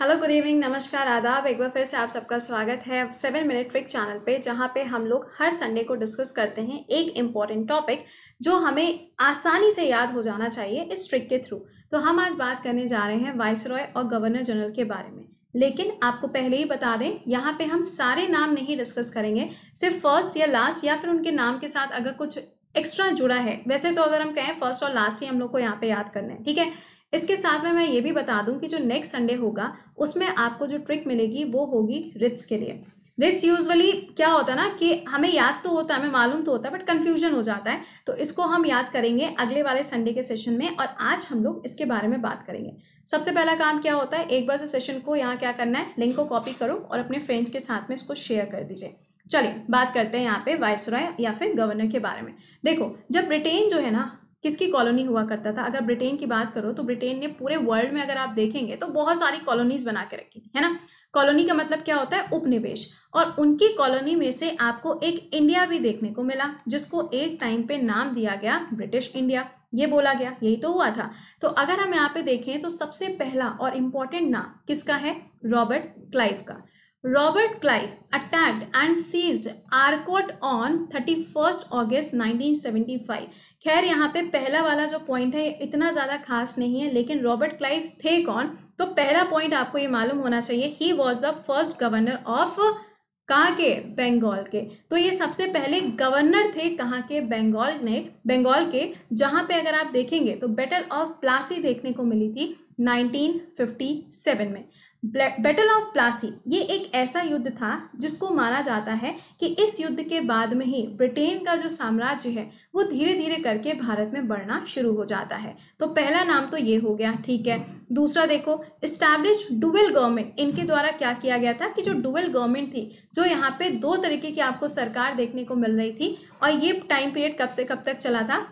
Hello good evening नमस्कार आदाब एक बार फिर से आप सबका स्वागत है सेवन मिनट ट्रिक चैनल पे जहाँ पे हम लोग हर संडे को डिस्कस करते हैं एक इम्पॉर्टेंट टॉपिक जो हमें आसानी से याद हो जाना चाहिए इस ट्रिक के थ्रू तो हम आज बात करने जा रहे हैं वाइस और गवर्नर जनरल के बारे में लेकिन आपको पहले ही बता दें यहाँ पे हम सारे नाम नहीं डिस्कस करेंगे सिर्फ फर्स्ट या लास्ट या फिर उनके नाम के साथ अगर कुछ एक्स्ट्रा जुड़ा है वैसे तो अगर हम कहें फर्स्ट और लास्ट ही हम लोग को यहाँ पे याद करना है ठीक है इसके साथ में मैं ये भी बता दूं कि जो नेक्स्ट संडे होगा उसमें आपको जो ट्रिक मिलेगी वो होगी रिट्स के लिए रिट्स यूजुअली क्या होता है ना कि हमें याद तो होता है हमें मालूम तो होता है बट कन्फ्यूजन हो जाता है तो इसको हम याद करेंगे अगले वाले संडे के सेशन में और आज हम लोग इसके बारे में बात करेंगे सबसे पहला काम क्या होता है एक बार से सेशन को यहाँ क्या करना है लिंक को कॉपी करो और अपने फ्रेंड्स के साथ में इसको शेयर कर दीजिए चलिए बात करते हैं यहाँ पे वायसराय या फिर गवर्नर के बारे में देखो जब ब्रिटेन जो है ना किसकी कॉलोनी हुआ करता था अगर ब्रिटेन की बात करो तो ब्रिटेन ने पूरे वर्ल्ड में अगर आप देखेंगे तो बहुत सारी कॉलोनीज बना के रखी थी है ना कॉलोनी का मतलब क्या होता है उपनिवेश और उनकी कॉलोनी में से आपको एक इंडिया भी देखने को मिला जिसको एक टाइम पे नाम दिया गया ब्रिटिश इंडिया ये बोला गया यही तो हुआ था तो अगर हम यहाँ पे देखें तो सबसे पहला और इम्पॉर्टेंट नाम किसका है रॉबर्ट क्लाइव का Robert Clive attacked and seized Arcot on 31st August 1975. खैर यहाँ पे पहला वाला जो पॉइंट है इतना ज़्यादा खास नहीं है लेकिन रॉबर्ट क्लाइव थे कौन तो पहला पॉइंट आपको ये मालूम होना चाहिए he was the first governor of कहाँ के बंगाल के तो ये सबसे पहले गवर्नर थे कहाँ के बंगाल ने बंगाल के जहाँ पे अगर आप देखेंगे तो बैटल ऑफ प्लासी देखने को मिली थी 1957 में बैटल ऑफ प्लासी ये एक ऐसा युद्ध था जिसको माना जाता है कि इस युद्ध के बाद में ही ब्रिटेन का जो साम्राज्य है वो धीरे धीरे करके भारत में बढ़ना शुरू हो जाता है तो पहला नाम तो ये हो गया ठीक है दूसरा देखो इस्टेब्लिश डुबल गवर्नमेंट इनके द्वारा क्या किया गया था कि जो डुबेल गवर्नमेंट थी जो यहाँ पे दो तरीके की आपको सरकार देखने को मिल रही थी और ये टाइम पीरियड कब से कब तक चला था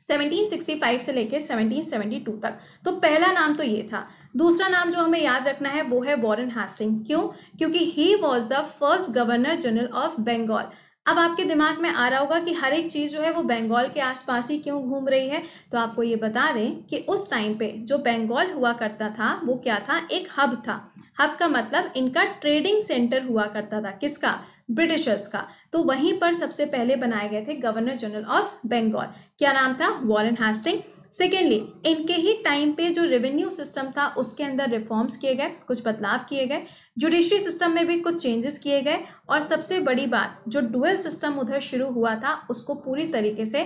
1765 से लेके 1772 तक तो पहला नाम तो ये था दूसरा नाम जो हमें याद रखना है वो है वॉरेन हास्टिंग क्यों क्योंकि he was the first governor general of Bengal अब आपके दिमाग में आ रहा होगा कि हर एक चीज़ जो है वो बंगाल के आसपास ही क्यों घूम रही है तो आपको ये बता दें कि उस टाइम पे जो बंगाल हुआ करता था वो क्या था एक हब था हब का मतलब इनका ट्रेडिंग सेंटर हुआ करता था किसका ब्रिटिशर्स का तो वहीं पर सबसे पहले बनाए गए थे गवर्नर जनरल ऑफ बंगाल क्या नाम था वॉरेन हास्टिंग सेकेंडली इनके ही टाइम पे जो रेवेन्यू सिस्टम था उसके अंदर रिफॉर्म्स किए गए कुछ बदलाव किए गए जुडिशरी सिस्टम में भी कुछ चेंजेस किए गए और सबसे बड़ी बात जो डुअल सिस्टम उधर शुरू हुआ था उसको पूरी तरीके से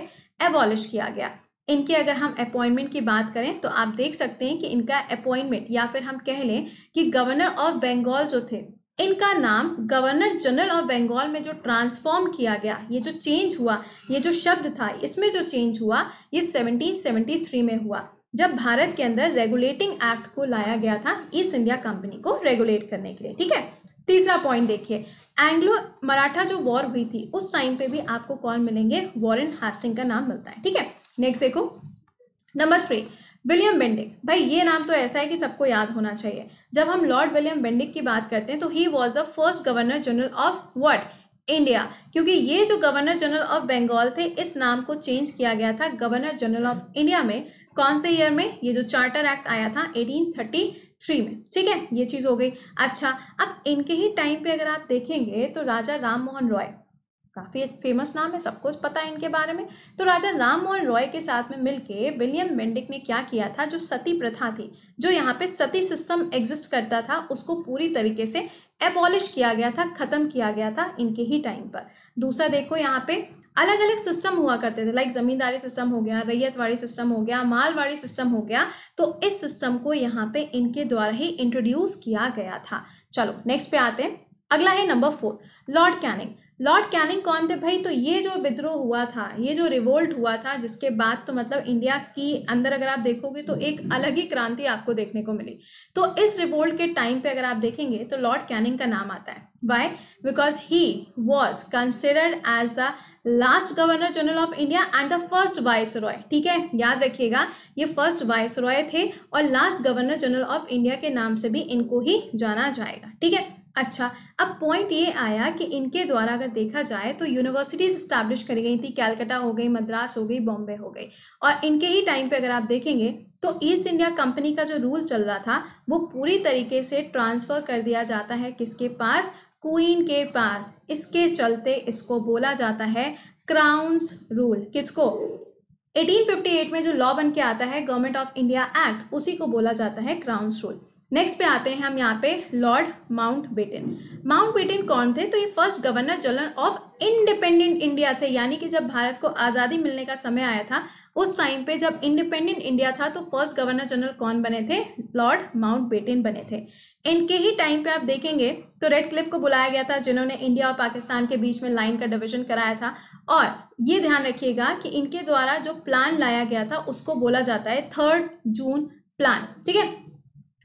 एबॉलिश किया गया इनके अगर हम अपॉइंटमेंट की बात करें तो आप देख सकते हैं कि इनका अपॉइंटमेंट या फिर हम कह लें कि गवर्नर ऑफ बंगाल जो थे इनका नाम गवर्नर जनरल ऑफ बंगाल में जो ट्रांसफॉर्म किया गया ये जो चेंज हुआ ये जो शब्द था इसमें जो चेंज हुआ ये 1773 में हुआ जब भारत के अंदर रेगुलेटिंग एक्ट को लाया गया था ईस्ट इंडिया कंपनी को रेगुलेट करने के लिए ठीक है तीसरा पॉइंट देखिए एंग्लो मराठा जो वॉर हुई थी उस टाइम पे भी आपको कौन मिलेंगे वॉरन हास्टिंग का नाम मिलता है ठीक है नेक्स्ट देखो नंबर थ्री विलियम बेंडिक भाई ये नाम तो ऐसा है कि सबको याद होना चाहिए जब हम लॉर्ड विलियम बेंडिक की बात करते हैं तो he was the first governor general of world India क्योंकि ये जो गवर्नर जनरल ऑफ बंगाल थे इस नाम को चेंज किया गया था गवर्नर जनरल ऑफ इंडिया में कौन से ईयर में ये जो चार्टर एक्ट आया था 1833 में ठीक है ये चीज़ हो गई अच्छा अब इनके ही टाइम पे अगर आप देखेंगे तो राजा राम मोहन रॉय काफ़ी फेमस नाम है सबको पता है इनके बारे में तो राजा राम मोहन रॉय के साथ में मिलके विलियम मेंडिक ने क्या किया था जो सती प्रथा थी जो यहाँ पे सती सिस्टम एग्जिस्ट करता था उसको पूरी तरीके से एबॉलिश किया गया था ख़त्म किया गया था इनके ही टाइम पर दूसरा देखो यहाँ पे अलग अलग सिस्टम हुआ करते थे लाइक ज़मींदारी सिस्टम हो गया रैयतवाड़ी सिस्टम हो गया मालवाड़ी सिस्टम हो गया तो इस सिस्टम को यहाँ पे इनके द्वारा ही इंट्रोड्यूस किया गया था चलो नेक्स्ट पे आते हैं अगला है number four lord Canning lord Canning कौन थे भाई तो ये जो विद्रोह हुआ था ये जो रिवोल्ट हुआ था जिसके बाद तो मतलब इंडिया की अंदर अगर आप देखोगे तो एक अलग ही क्रांति आपको देखने को मिली तो इस रिवोल्ट के टाइम पे अगर आप देखेंगे तो लॉर्ड कैनिंग का नाम आता है why because he was considered as the last governor general of India and the first viceroy ठीक है याद रखिएगा ये फर्स्ट वाइस रॉय थे और last governor general of India के नाम से भी इनको ही जाना जाएगा ठीक है अच्छा अब पॉइंट ये आया कि इनके द्वारा अगर देखा जाए तो यूनिवर्सिटीज़ इस्टेब्लिश करी गई थी कैलकाटा हो गई मद्रास हो गई बॉम्बे हो गई और इनके ही टाइम पे अगर आप देखेंगे तो ईस्ट इंडिया कंपनी का जो रूल चल रहा था वो पूरी तरीके से ट्रांसफ़र कर दिया जाता है किसके पास क्वीन के पास इसके चलते इसको बोला जाता है क्राउन्स रूल किसको 1858 में जो लॉ बन के आता है गवर्नमेंट ऑफ इंडिया एक्ट उसी को बोला जाता है क्राउन्स रूल नेक्स्ट पे आते हैं हम यहाँ पे lord Mountbatten Mountbatten कौन थे तो ये first governor general of independent India थे यानी कि जब भारत को आज़ादी मिलने का समय आया था उस टाइम पे जब इंडिपेंडेंट इंडिया था तो फर्स्ट गवर्नर जनरल कौन बने थे लॉर्ड माउंट बेटन बने थे इनके ही टाइम पे आप देखेंगे तो रेड क्लिफ को बुलाया गया था जिन्होंने इंडिया और पाकिस्तान के बीच में लाइन का डिवीजन कराया था और ये ध्यान रखिएगा कि इनके द्वारा जो प्लान लाया गया था उसको बोला जाता है थर्ड जून प्लान ठीक है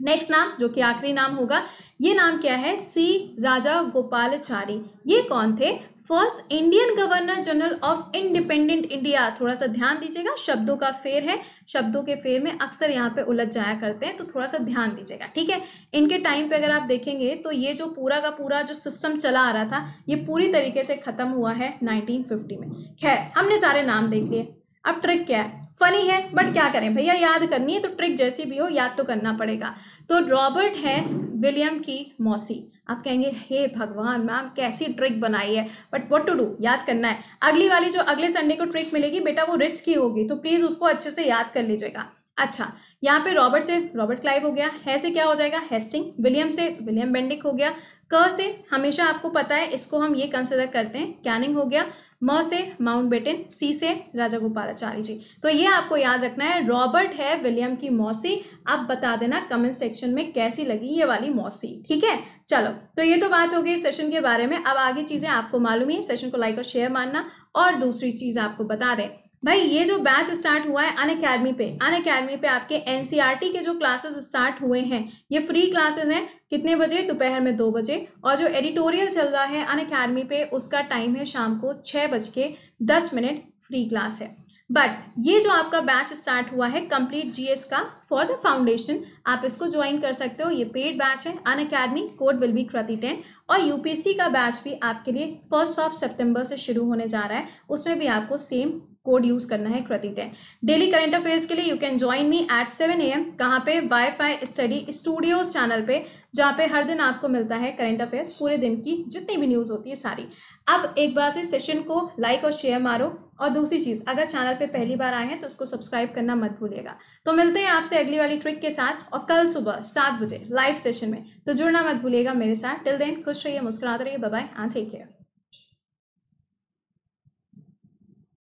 नेक्स्ट नाम जो कि आखिरी नाम होगा ये नाम क्या है सी राजा गोपालचारी ये कौन थे first Indian governor general of independent India थोड़ा सा ध्यान दीजिएगा शब्दों का फेर है शब्दों के फेर में अक्सर यहाँ पे उलझ जाया करते हैं तो थोड़ा सा ध्यान दीजिएगा ठीक है इनके टाइम पे अगर आप देखेंगे तो ये जो पूरा का पूरा जो सिस्टम चला आ रहा था ये पूरी तरीके से खत्म हुआ है नाइनटीन में खैर हमने सारे नाम देख लिए अब ट्रिक क्या है फनी है बट क्या करें भैया याद करनी है तो ट्रिक जैसी भी हो याद तो करना पड़ेगा तो रॉबर्ट है विलियम की मौसी आप कहेंगे हे भगवान मैम कैसी ट्रिक बनाई है बट व्हाट टू डू याद करना है अगली वाली जो अगले संडे को ट्रिक मिलेगी बेटा वो रिच की होगी तो प्लीज़ उसको अच्छे से याद कर लीजिएगा अच्छा यहाँ पे रॉबर्ट से रॉबर्ट क्लाइव हो गया है से क्या हो जाएगा हेस्टिंग विलियम से विलियम बेंडिक हो गया क से हमेशा आपको पता है इसको हम ये कंसिडर करते हैं कैनिंग हो गया म से माउंट बेटन सी से राजा गोपालाचारी जी तो ये आपको याद रखना है रॉबर्ट है विलियम की मौसी आप बता देना कमेंट सेक्शन में कैसी लगी ये वाली मौसी ठीक है चलो तो ये तो बात हो गई सेशन के बारे में अब आगे चीज़ें आपको मालूम ही सेशन को लाइक और शेयर मानना और दूसरी चीज़ आपको बता दें भाई ये जो बैच स्टार्ट हुआ है अन अकेडमी पे अन अकेडमी पे आपके एनसीईआरटी e के जो क्लासेस स्टार्ट हुए हैं ये फ्री क्लासेस हैं कितने बजे दोपहर में दो बजे और जो एडिटोरियल चल रहा है अन अकेडमी पे उसका टाइम है शाम को छः बज के दस मिनट फ्री क्लास है बट ये जो आपका बैच स्टार्ट हुआ है कंप्लीट जीएस का फॉर द फाउंडेशन आप इसको ज्वाइन कर सकते हो ये पेड बैच है Unacademy code will be Kriti ten और यूपीएससी का बैच भी आपके लिए फर्स्ट ऑफ सितंबर से शुरू होने जा रहा है उसमें भी आपको सेम कोड यूज करना है Kriti ten daily current affairs के लिए you can join me at seven A M कहाँ पे वाईफाई स्टडी स्टूडियो चैनल पे जहाँ पे हर दिन आपको मिलता है करंट अफेयर्स पूरे दिन की जितनी भी न्यूज़ होती है सारी अब एक बार से सेशन को लाइक और शेयर मारो और दूसरी चीज़ अगर चैनल पे पहली बार आए हैं तो उसको सब्सक्राइब करना मत भूलिएगा तो मिलते हैं आपसे अगली वाली ट्रिक के साथ और कल सुबह सात बजे लाइव सेशन में तो जुड़ना मत भूलिएगा मेरे साथ टिल देन खुश रहिए मुस्कुराते रहिए बाय एंड ठीक केयर